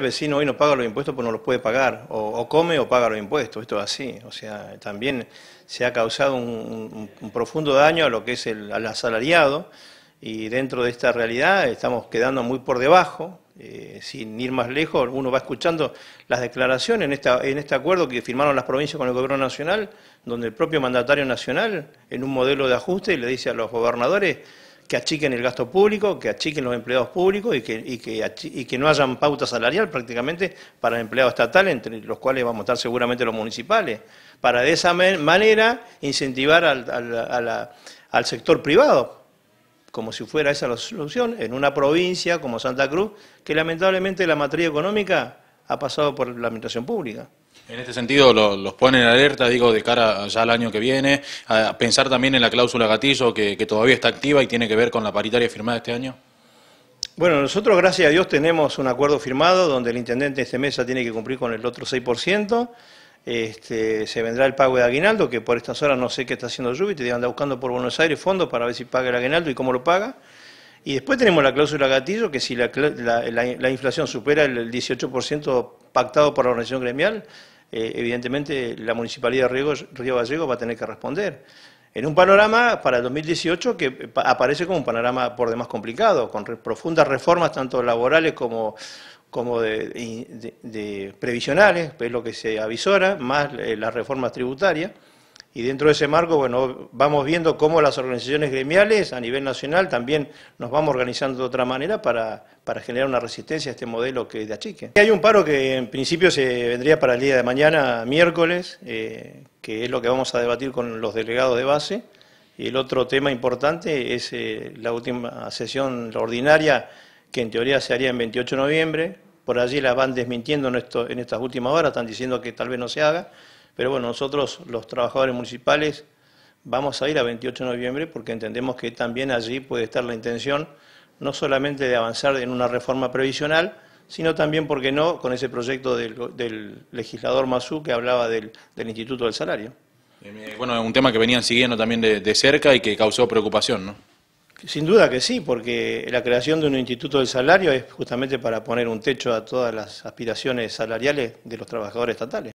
vecino hoy no paga los impuestos pues no los puede pagar, o, come o paga los impuestos, esto es así. O sea, también se ha causado un, profundo daño a lo que es el, asalariado y dentro de esta realidad estamos quedando muy por debajo. Eh, sin ir más lejos, uno va escuchando las declaraciones en, en este acuerdo que firmaron las provincias con el gobierno nacional, donde el propio mandatario nacional, en un modelo de ajuste, le dice a los gobernadores, que achiquen el gasto público, que achiquen los empleados públicos y que, no hayan pauta salarial prácticamente para el empleado estatal, entre los cuales vamos a estar seguramente los municipales, para de esa manera incentivar al, al sector privado, como si fuera esa la solución, en una provincia como Santa Cruz, que lamentablemente la materia económica ha pasado por la administración pública. En este sentido, los ponen en alerta, digo, de cara ya al año que viene, a pensar también en la cláusula gatillo que, todavía está activa y tiene que ver con la paritaria firmada este año. Bueno, nosotros, gracias a Dios, tenemos un acuerdo firmado donde el intendente este mes ya tiene que cumplir con el otro 6%. Este, se vendrá el pago de aguinaldo, que por estas horas no sé qué está haciendo Lluvia, te anda buscando por Buenos Aires fondos para ver si paga el aguinaldo y cómo lo paga. Y después tenemos la cláusula gatillo, que si la, la inflación supera el 18% pactado por la organización gremial, eh, evidentemente la Municipalidad de Río, Río va a tener que responder. En un panorama para el 2018 que aparece como un panorama por demás complicado, con profundas reformas tanto laborales como, de, previsionales, es lo que se avisora, más eh, las reformas tributarias. Y dentro de ese marco, bueno, vamos viendo cómo las organizaciones gremiales a nivel nacional también nos vamos organizando de otra manera para, generar una resistencia a este modelo que de achique. Hay un paro que en principio se vendría para el día de mañana, miércoles, eh, que es lo que vamos a debatir con los delegados de base. Y el otro tema importante es eh, la última sesión ordinaria que en teoría se haría en 28 de noviembre. Por allí la van desmintiendo en estas últimas horas, están diciendo que tal vez no se haga. Pero bueno, nosotros los trabajadores municipales vamos a ir a 28 de noviembre porque entendemos que también allí puede estar la intención no solamente de avanzar en una reforma previsional, sino también, ¿por qué no?, con ese proyecto del, legislador Masú que hablaba del, Instituto del Salario. Bueno, es un tema que venían siguiendo también de cerca y que causó preocupación, ¿no? Sin duda que sí, porque la creación de un Instituto del Salario es justamente para poner un techo a todas las aspiraciones salariales de los trabajadores estatales.